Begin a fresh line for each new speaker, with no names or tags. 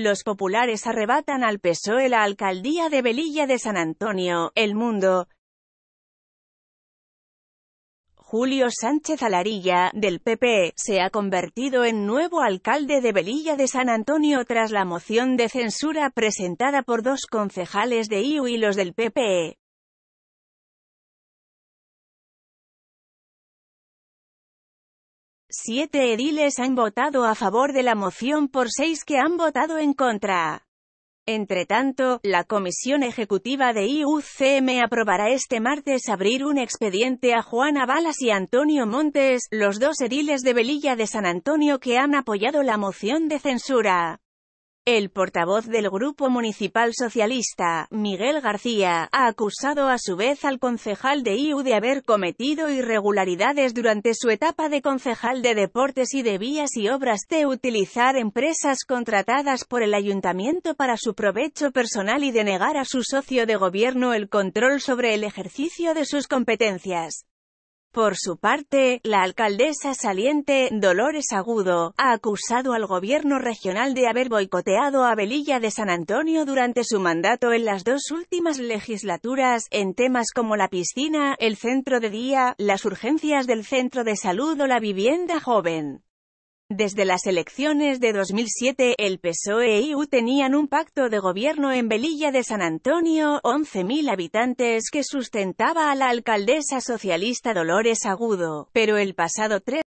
Los populares arrebatan al PSOE la alcaldía de Belilla de San Antonio, El Mundo. Julio Sánchez Alarilla, del PP, e, se ha convertido en nuevo alcalde de Belilla de San Antonio tras la
moción de censura presentada por dos concejales de IU y los del PP. Siete ediles han votado a favor de la moción por seis que han votado
en contra. Entretanto, la Comisión Ejecutiva de IUCM aprobará este martes abrir un expediente a Juana Balas y Antonio Montes, los dos ediles de Velilla de San Antonio que han apoyado la moción de censura. El portavoz del Grupo Municipal Socialista, Miguel García, ha acusado a su vez al concejal de IU de haber cometido irregularidades durante su etapa de concejal de Deportes y de Vías y Obras de utilizar empresas contratadas por el ayuntamiento para su provecho personal y de negar a su socio de gobierno el control sobre el ejercicio de sus competencias. Por su parte, la alcaldesa saliente, Dolores Agudo, ha acusado al gobierno regional de haber boicoteado a Belilla de San Antonio durante su mandato en las dos últimas legislaturas, en temas como la piscina, el centro de día, las urgencias del centro de salud o la vivienda joven. Desde las elecciones de 2007, el PSOE y tenían un pacto de gobierno en Velilla de San Antonio, 11.000 habitantes
que sustentaba a la alcaldesa socialista Dolores Agudo, pero el pasado 3